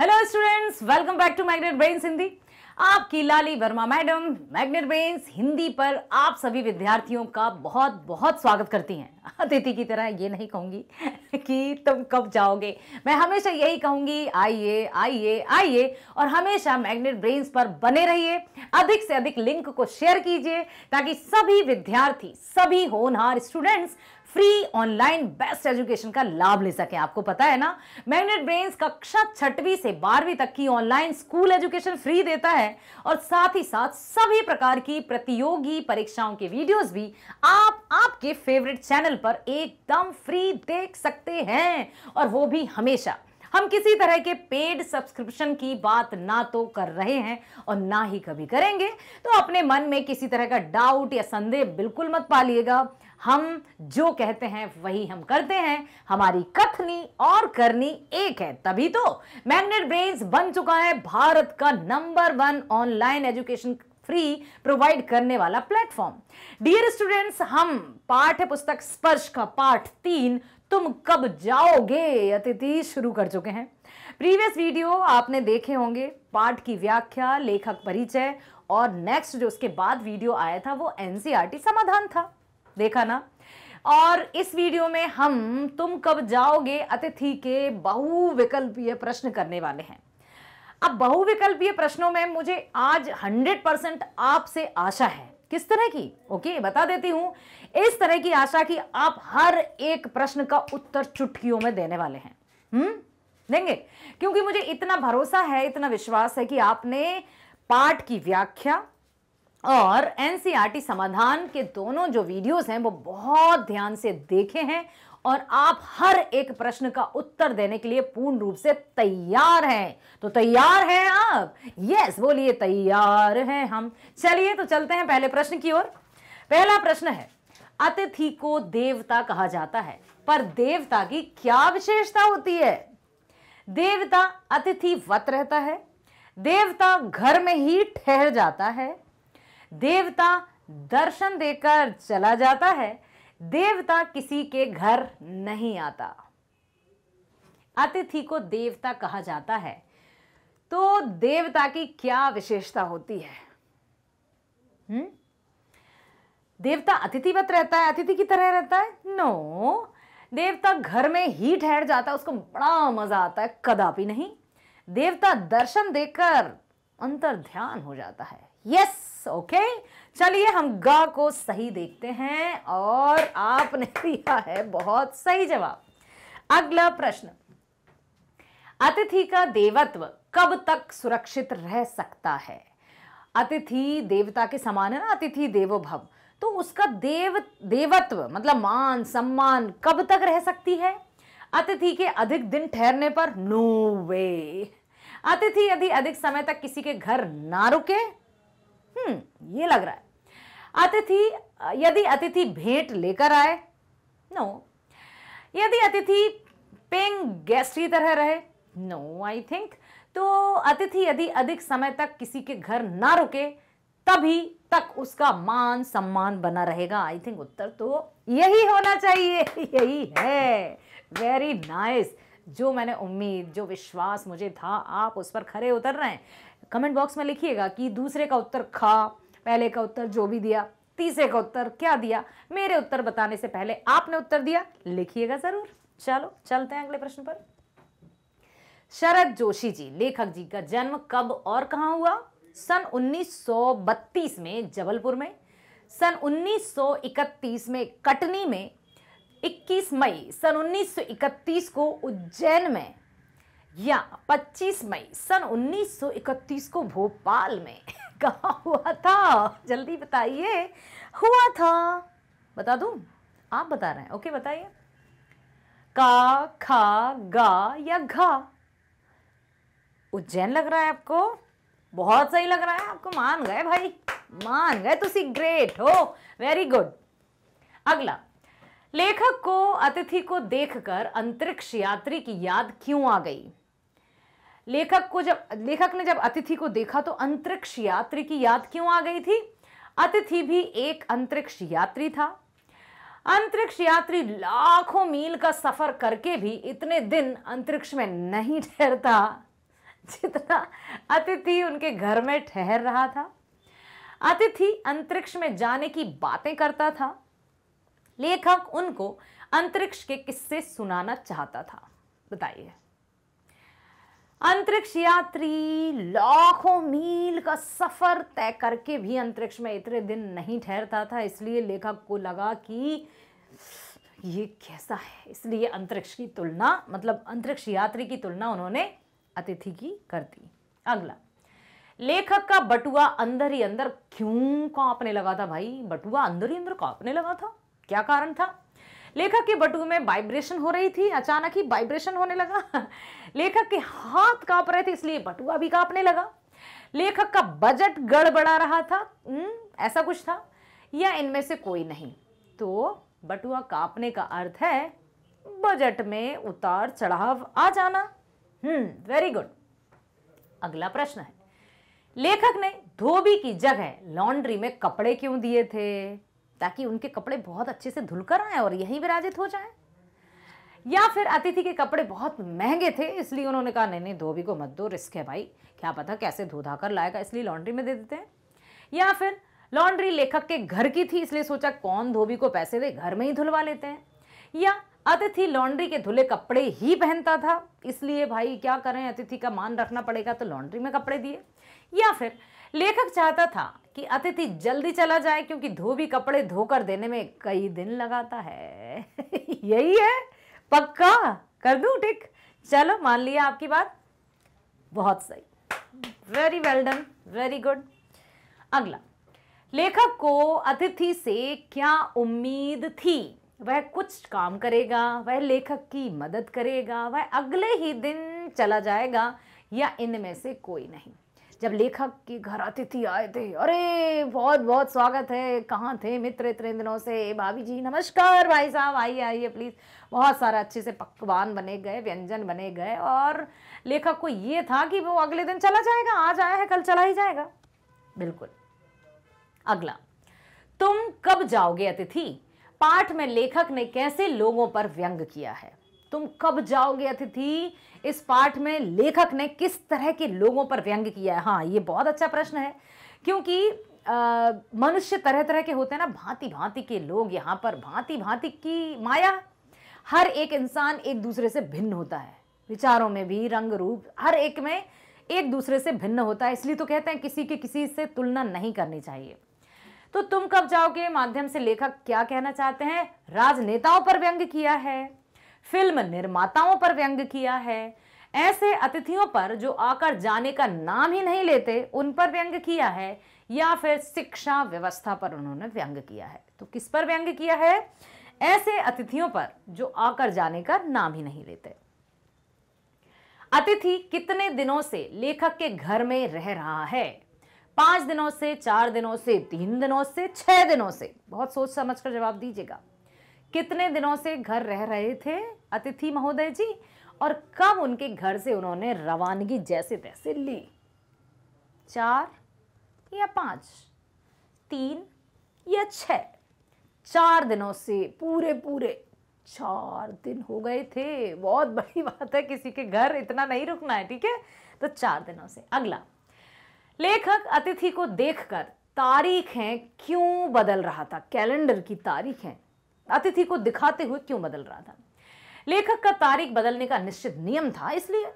Hello students welcome back to Magnet Brains Hindi आपकी Lali Verma madam Magnet Brains Hindi पर आप सभी विद्यार्थियों का बहुत बहुत स्वागत करती हैं अतिथि की तरह ये नहीं कहूँगी कि तुम कब जाओगे मैं हमेशा यही कहूँगी आइए आइए आइए और हमेशा मैग्नेट ब्रेन्स पर बने रहिए अधिक से अधिक लिंक को शेयर कीजिए ताकि सभी विद्यार्थी सभी होनहार students free online best education का लाभ ले सके आपको पता है ना मैग्नेट ब्रेन्स कक्षा छठवीं से बारहवीं तक की ऑनलाइन स्कूल एजुकेशन फ्री देता है और साथ ही साथ सभी प्रकार की प्रतियोगी परीक्षाओं के वीडियोस भी आप आपके फेवरेट चैनल पर एकदम फ्री देख सकते हैं और वो भी हमेशा हम किसी तरह के पेड सब्सक्रिप्शन की बात ना तो कर रहे हैं और ना ही कभी करेंगे तो अपने मन में किसी तरह का डाउट या संदेह बिल्कुल मत पालिएगा हम जो कहते हैं वही हम करते हैं हमारी कथनी और करनी एक है तभी तो मैग्नेट ब्रेन्स बन चुका है भारत का number one online education free provide करने वाला प्लेटफॉर्म डियर स्टूडेंट्स हम पाठ्य पुस्तक स्पर्श का पाठ तीन तुम कब जाओगे अतिथि शुरू कर चुके हैं प्रीवियस वीडियो आपने देखे होंगे पाठ की व्याख्या लेखक परिचय और नेक्स्ट जो उसके बाद वीडियो आया था वो एनसीईआरटी e समाधान था देखा ना और इस वीडियो में हम तुम कब जाओगे अतिथि के बहुविकल्पीय प्रश्न करने वाले हैं अब बहुविकल्पीय प्रश्नों में मुझे आज 100 परसेंट आपसे आशा है किस तरह की ओके बता देती हूं इस तरह की आशा कि आप हर एक प्रश्न का उत्तर चुटकियों में देने वाले हैं हम्म देंगे क्योंकि मुझे इतना भरोसा है इतना विश्वास है कि आपने पाठ की व्याख्या और एन समाधान के दोनों जो वीडियोस हैं वो बहुत ध्यान से देखे हैं और आप हर एक प्रश्न का उत्तर देने के लिए पूर्ण रूप से तैयार हैं तो तैयार हैं आप यस बोलिए तैयार हैं हम चलिए तो चलते हैं पहले प्रश्न की ओर पहला प्रश्न है अतिथि को देवता कहा जाता है पर देवता की क्या विशेषता होती है देवता अतिथि वत रहता है देवता घर में ही ठहर जाता है देवता दर्शन देकर चला जाता है देवता किसी के घर नहीं आता अतिथि को देवता कहा जाता है तो देवता की क्या विशेषता होती है हुँ? हम्म? देवता अतिथिवत रहता है अतिथि की तरह रहता है नो देवता घर में ही ठहर जाता है उसको बड़ा मजा आता है कदापि नहीं देवता दर्शन देकर अंतर ध्यान हो जाता है यस ओके चलिए हम ग को सही देखते हैं और आपने दिया है बहुत सही जवाब अगला प्रश्न अतिथि का देवत्व कब तक सुरक्षित रह सकता है अतिथि देवता के समान है ना अतिथि देवो भव तो उसका देव देवत्व मतलब मान सम्मान कब तक रह सकती है अतिथि के अधिक दिन ठहरने पर नो वे अतिथि यदि अधिक समय तक किसी के घर ना रुके हम्म ये लग रहा है अतिथि यदि अतिथि भेंट लेकर आए नो यदि अतिथि पेंग गेस्ट की तरह रहे नो आई थिंक तो अतिथि यदि अधिक समय तक किसी के घर ना रुके तभी तक उसका मान सम्मान बना रहेगा आई थिंक उत्तर तो यही होना चाहिए यही है वेरी नाइस nice. जो मैंने उम्मीद जो विश्वास मुझे था आप उस पर खरे उतर रहे हैं कमेंट बॉक्स में लिखिएगा कि दूसरे का उत्तर खा पहले का उत्तर जो भी दिया तीसरे का उत्तर क्या दिया मेरे उत्तर बताने से पहले आपने उत्तर दिया लिखिएगा ज़रूर चलो चलते हैं अगले प्रश्न पर शरद जोशी जी लेखक जी का जन्म कब और कहा हुआ सन 1932 में जबलपुर में सन 1931 में कटनी में 21 मई सन 1931 को उज्जैन में या 25 मई सन 1931 को भोपाल में कहा हुआ था जल्दी बताइए हुआ था बता दूं आप बता रहे हैं ओके बताइए का खा गा या घा उज्जैन लग रहा है आपको बहुत सही लग रहा है आपको मान गए भाई मान गए तो सी ग्रेट हो वेरी गुड अगला लेखक को अतिथि को देखकर अंतरिक्ष यात्री की याद क्यों आ गई लेखक को जब लेखक ने जब अतिथि को देखा तो अंतरिक्ष यात्री की याद क्यों आ गई थी अतिथि भी एक अंतरिक्ष यात्री था अंतरिक्ष यात्री लाखों मील का सफर करके भी इतने दिन अंतरिक्ष में नहीं ठहरता जितना अतिथि उनके घर में ठहर रहा था अतिथि अंतरिक्ष में जाने की बातें करता था लेखक उनको अंतरिक्ष के किस्से सुनाना चाहता था बताइए अंतरिक्ष यात्री लाखों मील का सफ़र तय करके भी अंतरिक्ष में इतने दिन नहीं ठहरता था इसलिए लेखक को लगा कि ये कैसा है इसलिए अंतरिक्ष की तुलना मतलब अंतरिक्ष यात्री की तुलना उन्होंने अतिथि की कर दी अगला लेखक का बटुआ अंदर ही अंदर क्यों कांपने लगा था भाई बटुआ अंदर ही अंदर कांपने लगा था क्या कारण था लेखक के बटुए में वाइब्रेशन हो रही थी अचानक ही वाइब्रेशन होने लगा लेखक के हाथ कांप रहे थे इसलिए बटुआ भी कांपने लगा लेखक का बजट गड़बड़ा रहा था न, हम्म, ऐसा कुछ था या इनमें से कोई नहीं तो बटुआ कांपने का अर्थ है बजट में उतार चढ़ाव आ जाना हम्म वेरी गुड अगला प्रश्न है लेखक ने धोबी की जगह लॉन्ड्री में कपड़े क्यों दिए थे ताकि उनके कपड़े बहुत अच्छे से धुलकर आए और यहीं विराजित हो जाएं या फिर अतिथि के कपड़े बहुत महंगे थे इसलिए उन्होंने कहा नहीं नहीं धोबी को मत दो रिस्क है भाई क्या पता कैसे धो धा कर लाएगा इसलिए लॉन्ड्री में दे देते हैं या फिर लॉन्ड्री लेखक के घर की थी इसलिए सोचा कौन धोबी को पैसे दे घर में ही धुलवा लेते हैं या अतिथि लॉन्ड्री के धुले कपड़े ही पहनता था इसलिए भाई क्या करें अतिथि का मान रखना पड़ेगा तो लॉन्ड्री में कपड़े दिए या फिर लेखक चाहता था कि अतिथि जल्दी चला जाए क्योंकि धोबी कपड़े धोकर देने में कई दिन लगाता है यही है पक्का कर दू टिक चलो मान लिया आपकी बात बहुत सही very well done very good अगला लेखक को अतिथि से क्या उम्मीद थी वह कुछ काम करेगा वह लेखक की मदद करेगा वह अगले ही दिन चला जाएगा या इनमें से कोई नहीं जब लेखक के घर अतिथि आए थे अरे बहुत बहुत स्वागत है कहाँ थे मित्र इतने दिनों से भाभी जी नमस्कार भाई साहब आइए आइए प्लीज़ बहुत सारा अच्छे से पकवान बने गए व्यंजन बने गए और लेखक को ये था कि वो अगले दिन चला जाएगा आज आया है कल चला ही जाएगा बिल्कुल अगला तुम कब जाओगे अतिथि पाठ में लेखक ने कैसे लोगों पर व्यंग किया है तुम कब जाओगे अतिथि इस पाठ में लेखक ने किस तरह के लोगों पर व्यंग किया है हाँ ये बहुत अच्छा प्रश्न है क्योंकि मनुष्य तरह तरह के होते हैं ना भांति भांति के लोग यहाँ पर भांति भांति की माया हर एक इंसान एक दूसरे से भिन्न होता है विचारों में भी रंग रूप हर एक में एक दूसरे से भिन्न होता है इसलिए तो कहते हैं किसी के किसी से तुलना नहीं करनी चाहिए तो तुम कब जाओगे माध्यम से लेखक क्या कहना चाहते हैं राजनेताओं पर व्यंग किया है फिल्म निर्माताओं पर व्यंग किया है ऐसे अतिथियों पर जो आकर जाने का नाम ही नहीं लेते उन पर व्यंग किया है या फिर शिक्षा व्यवस्था पर उन्होंने व्यंग किया है तो किस पर व्यंग किया है ऐसे अतिथियों पर जो आकर जाने का नाम ही नहीं लेते अतिथि कितने दिनों से लेखक के घर में रह रहा है पांच दिनों से चार दिनों से तीन दिनों से छह दिनों से बहुत सोच समझ कर जवाब दीजिएगा कितने दिनों से घर रह रहे थे अतिथि महोदय जी और कब उनके घर से उन्होंने रवानगी जैसे तैसे ली चार या पांच तीन या छ चार दिनों से पूरे पूरे चार दिन हो गए थे बहुत बड़ी बात है किसी के घर इतना नहीं रुकना है ठीक है तो चार दिनों से अगला लेखक अतिथि को देखकर तारीखें क्यों बदल रहा था कैलेंडर की तारीखें अतिथि को दिखाते हुए क्यों बदल रहा था लेखक का तारीख बदलने का निश्चित नियम था इसलिए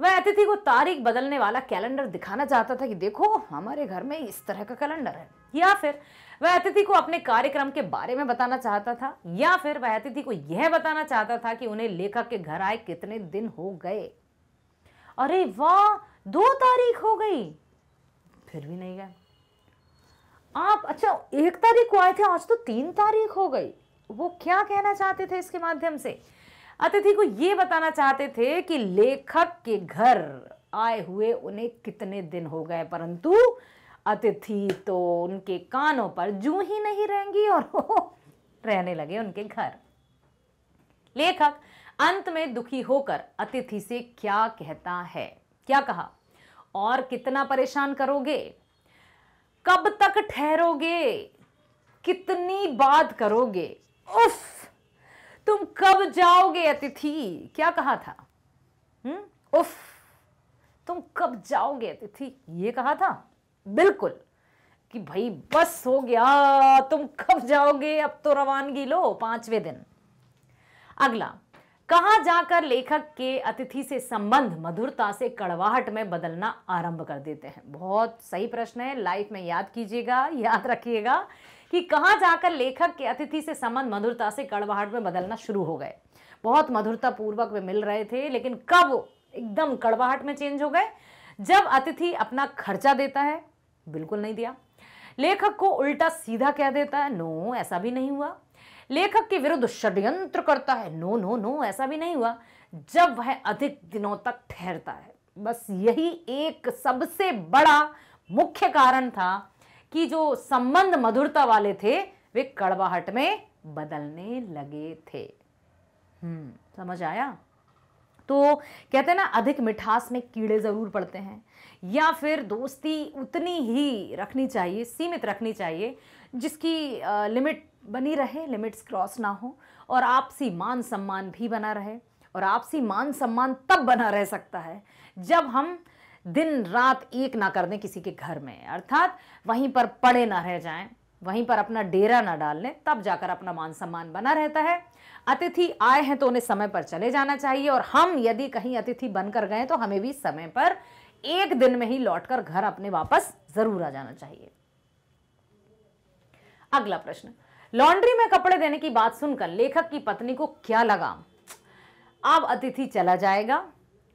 वह अतिथि को तारीख बदलने वाला कैलेंडर दिखाना चाहता था कि देखो हमारे घर में इस तरह का कैलेंडर है या फिर वह अतिथि को अपने कार्यक्रम के बारे में बताना चाहता था या फिर वह अतिथि को यह बताना चाहता था कि उन्हें लेखक के घर आए कितने दिन हो गए अरे वाह दो तारीख हो गई फिर भी नहीं गए आप अच्छा एक तारीख को आए थे आज तो तीन तारीख हो गई वो क्या कहना चाहते थे इसके माध्यम से अतिथि को ये बताना चाहते थे कि लेखक के घर आए हुए उन्हें कितने दिन हो गए परंतु अतिथि तो उनके कानों पर जू ही नहीं रहेंगी और वो रहने लगे उनके घर लेखक अंत में दुखी होकर अतिथि से क्या कहता है क्या कहा और कितना परेशान करोगे कब तक ठहरोगे कितनी बात करोगे उफ तुम कब जाओगे अतिथि क्या कहा था उफ तुम कब जाओगे अतिथि ये कहा था बिल्कुल कि भाई बस हो गया तुम कब जाओगे अब तो रवानगी लो पांचवें दिन अगला कहा जाकर लेखक के अतिथि से संबंध मधुरता से कड़वाहट में बदलना आरंभ कर देते हैं बहुत सही प्रश्न है लाइफ में याद कीजिएगा याद रखिएगा कि कहाँ जाकर लेखक के अतिथि से संबंध मधुरता से कड़वाहट में बदलना शुरू हो गए बहुत मधुरता पूर्वक वे मिल रहे थे लेकिन कब एकदम कड़वाहट में चेंज हो गए जब अतिथि अपना खर्चा देता है बिल्कुल नहीं दिया लेखक को उल्टा सीधा कह देता है नो ऐसा भी नहीं हुआ लेखक के विरुद्ध षड्यंत्र करता है नो नो नो ऐसा भी नहीं हुआ जब वह अधिक दिनों तक ठहरता है बस यही एक सबसे बड़ा मुख्य कारण था कि जो संबंध मधुरता वाले थे वे कड़वाहट में बदलने लगे थे हम्म समझ आया तो कहते हैं ना अधिक मिठास में कीड़े ज़रूर पड़ते हैं या फिर दोस्ती उतनी ही रखनी चाहिए सीमित रखनी चाहिए जिसकी लिमिट बनी रहे लिमिट्स क्रॉस ना हो और आपसी मान सम्मान भी बना रहे और आपसी मान सम्मान तब बना रह सकता है जब हम दिन रात एक ना कर दें किसी के घर में अर्थात वहीं पर पड़े ना रह जाएं वहीं पर अपना डेरा ना डाल लें तब जाकर अपना मान सम्मान बना रहता है अतिथि आए हैं तो उन्हें समय पर चले जाना चाहिए और हम यदि कहीं अतिथि बनकर गए तो हमें भी समय पर एक दिन में ही लौटकर घर अपने वापस जरूर आ जाना चाहिए अगला प्रश्न लॉन्ड्री में कपड़े देने की बात सुनकर लेखक की पत्नी को क्या लगा अब अतिथि चला जाएगा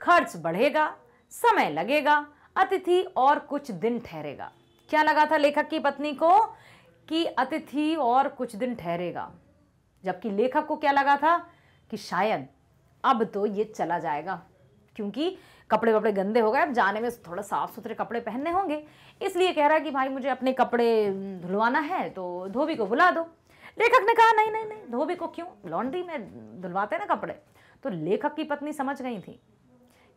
खर्च बढ़ेगा समय लगेगा अतिथि और कुछ दिन ठहरेगा क्या लगा था लेखक की पत्नी को कि अतिथि और कुछ दिन ठहरेगा जबकि लेखक को क्या लगा था कि शायद अब तो ये चला जाएगा क्योंकि कपड़े वपड़े गंदे हो गए अब जाने में थोड़ा साफ़ सुथरे कपड़े पहनने होंगे इसलिए कह रहा है कि भाई मुझे अपने कपड़े हम्म, धुलवाना है तो धोबी को बुला दो लेखक ने कहा नहीं नहीं नहीं धोबी को क्यों लॉन्ड्री में धुलवाते ना कपड़े तो लेखक की पत्नी समझ गई थी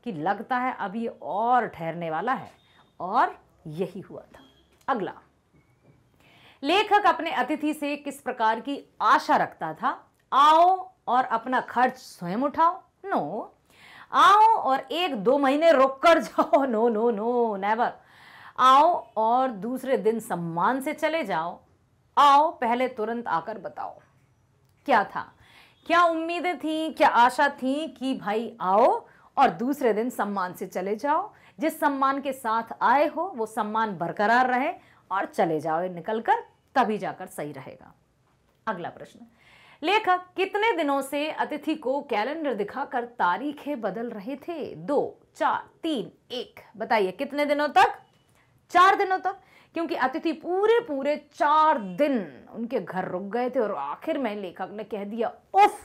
कि लगता है अब ये और ठहरने वाला है और यही हुआ था अगला लेखक अपने अतिथि से किस प्रकार की आशा रखता था आओ और अपना खर्च स्वयं उठाओ नो आओ और एक दो महीने रुक कर जाओ नो नो नो नेवर आओ और दूसरे दिन सम्मान से चले जाओ आओ पहले तुरंत आकर बताओ क्या था क्या उम्मीदें थी क्या आशा थी कि भाई आओ और दूसरे दिन सम्मान से चले जाओ जिस सम्मान के साथ आए हो वो सम्मान बरकरार रहे और चले जाओ निकल कर तभी जाकर सही रहेगा अगला प्रश्न लेखक कितने दिनों से अतिथि को कैलेंडर दिखाकर तारीखें बदल रहे थे दो चार तीन एक बताइए कितने दिनों तक चार दिनों तक क्योंकि अतिथि पूरे पूरे चार दिन उनके घर रुक गए थे और आखिर में लेखक ने कह दिया उफ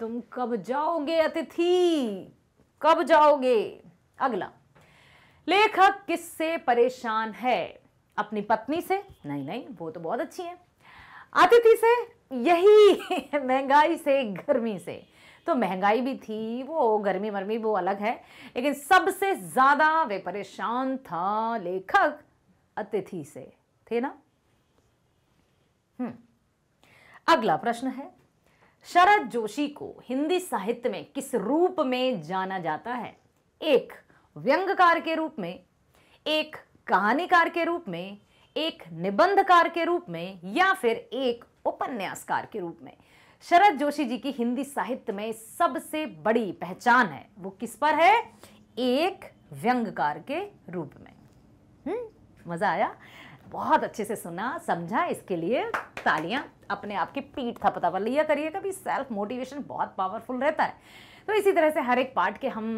तुम कब जाओगे अतिथि कब जाओगे अगला लेखक किससे परेशान है अपनी पत्नी से नहीं नहीं वो तो बहुत अच्छी है अतिथि से यही महंगाई से गर्मी से तो महंगाई भी थी वो गर्मी वर्मी वो अलग है लेकिन सबसे ज़्यादा वे परेशान था लेखक अतिथि से थे ना हम्म अगला प्रश्न है शरद जोशी को हिंदी साहित्य में किस रूप में जाना जाता है एक व्यंगकार के रूप में एक कहानीकार के रूप में एक निबंधकार के रूप में या फिर एक उपन्यासकार के रूप में शरद जोशी जी की हिंदी साहित्य में सबसे बड़ी पहचान है वो किस पर है एक व्यंगकार के रूप में हम्म मजा आया बहुत अच्छे से सुना समझा इसके लिए तालियां अपने आप की पीठ था पर लिया करिए कभी सेल्फ मोटिवेशन बहुत पावरफुल रहता है तो इसी तरह से हर एक पार्ट के हम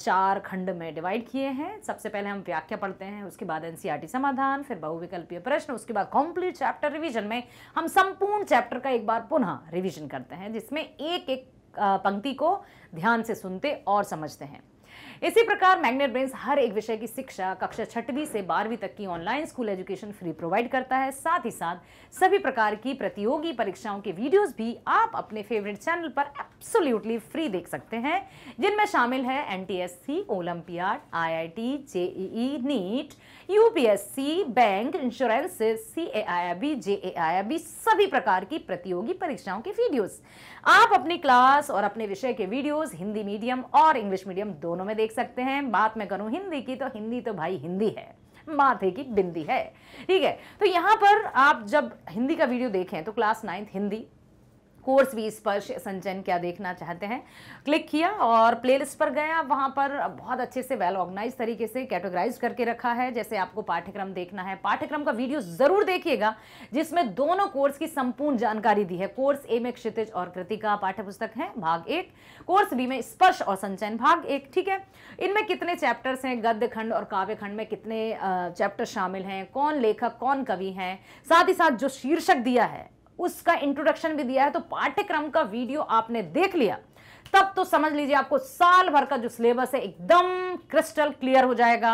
चार खंड में डिवाइड किए हैं सबसे पहले हम व्याख्या पढ़ते हैं उसके बाद एनसीईआरटी e समाधान फिर बहुविकल्पीय प्रश्न उसके बाद कॉम्प्लीट चैप्टर रिवीजन में हम संपूर्ण चैप्टर का एक बार पुनः रिवीजन करते हैं जिसमें एक एक पंक्ति को ध्यान से सुनते और समझते हैं इसी प्रकार मैग्नेट ब्रेन्स हर एक विषय की शिक्षा कक्षा छठवीं से बारहवीं तक की online school education free provide करता है साथ ही साथ सभी प्रकार की प्रतियोगी परीक्षाओं के वीडियोस भी आप अपने फेवरेट चैनल पर एब्सोल्युटली फ्री देख सकते हैं जिनमें शामिल है N T S C olympiad I I T JEE NEET UPSC bank insurance C A I I B J A I I B सभी प्रकार की प्रतियोगी परीक्षाओं के वीडियोस आप अपनी क्लास और अपने विषय के वीडियोस हिंदी मीडियम और इंग्लिश मीडियम दोनों में देख देख सकते हैं बात मैं करूं हिंदी की तो हिंदी तो भाई हिंदी है माथे की बिंदी है ठीक है तो यहां पर आप जब हिंदी का वीडियो देखें तो क्लास नाइन्थ हिंदी कोर्स भी स्पर्श संजन क्या देखना चाहते हैं क्लिक किया और प्लेलिस्ट पर गया वहाँ पर बहुत अच्छे से वेल ऑर्गेनाइज तरीके से कैटेगराइज करके रखा है जैसे आपको पाठ्यक्रम देखना है पाठ्यक्रम का वीडियो ज़रूर देखिएगा जिसमें दोनों कोर्स की संपूर्ण जानकारी दी है कोर्स ए में क्षितिज और कृतिका पाठ्य पुस्तक है भाग एक कोर्स बी में स्पर्श और संचयन भाग एक ठीक है इनमें कितने चैप्टर्स हैं गद्य खंड और काव्य खंड में कितने चैप्टर शामिल हैं कौन लेखक कौन कवि हैं साथ ही साथ जो शीर्षक दिया है उसका इंट्रोडक्शन भी दिया है तो पाठ्यक्रम का वीडियो आपने देख लिया तब तो समझ लीजिए आपको साल भर का जो सिलेबस है एकदम क्रिस्टल क्लियर हो जाएगा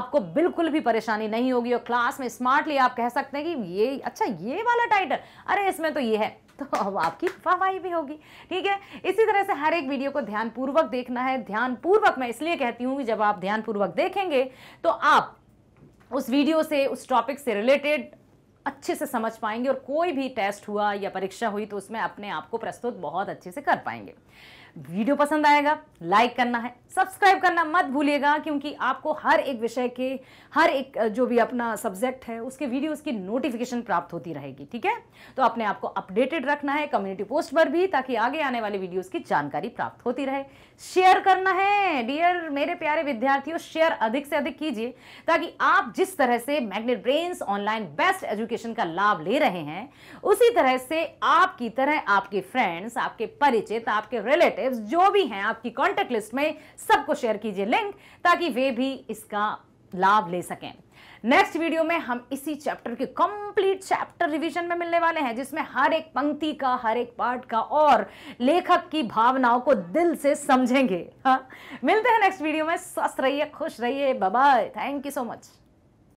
आपको बिल्कुल भी परेशानी नहीं होगी और क्लास में स्मार्टली आप कह सकते हैं कि ये अच्छा ये वाला टाइटल अरे इसमें तो ये है तो अब आपकी वाहवाही भी होगी ठीक है इसी तरह से हर एक वीडियो को ध्यानपूर्वक देखना है ध्यानपूर्वक मैं इसलिए कहती हूँ कि जब आप ध्यानपूर्वक देखेंगे तो आप उस वीडियो से उस टॉपिक से रिलेटेड अच्छे से समझ पाएंगे और कोई भी टेस्ट हुआ या परीक्षा हुई तो उसमें अपने आप को प्रस्तुत बहुत अच्छे से कर पाएंगे वीडियो पसंद आएगा लाइक करना है सब्सक्राइब करना मत भूलिएगा क्योंकि आपको हर एक विषय के हर एक जो भी अपना सब्जेक्ट है उसके वीडियो की नोटिफिकेशन प्राप्त होती रहेगी ठीक है तो अपने आप को अपडेटेड रखना है कम्युनिटी पोस्ट पर भी ताकि आगे आने वाले वीडियो की जानकारी प्राप्त होती रहे शेयर करना है डियर मेरे प्यारे विद्यार्थियों शेयर अधिक से अधिक कीजिए ताकि आप जिस तरह से Magnet Brains online best education का लाभ ले रहे हैं उसी तरह से आपकी तरह आपके फ्रेंड्स आपके परिचित आपके रिलेटिव रिलेटिव्स जो भी हैं आपकी कॉन्टेक्ट लिस्ट में सबको शेयर कीजिए लिंक ताकि वे भी इसका लाभ ले सकें नेक्स्ट वीडियो में हम इसी चैप्टर के कंप्लीट चैप्टर रिवीजन में मिलने वाले हैं जिसमें हर एक पंक्ति का हर एक पार्ट का और लेखक की भावनाओं को दिल से समझेंगे हा? मिलते हैं नेक्स्ट वीडियो में स्वस्थ रहिए खुश रहिए bye thank you so much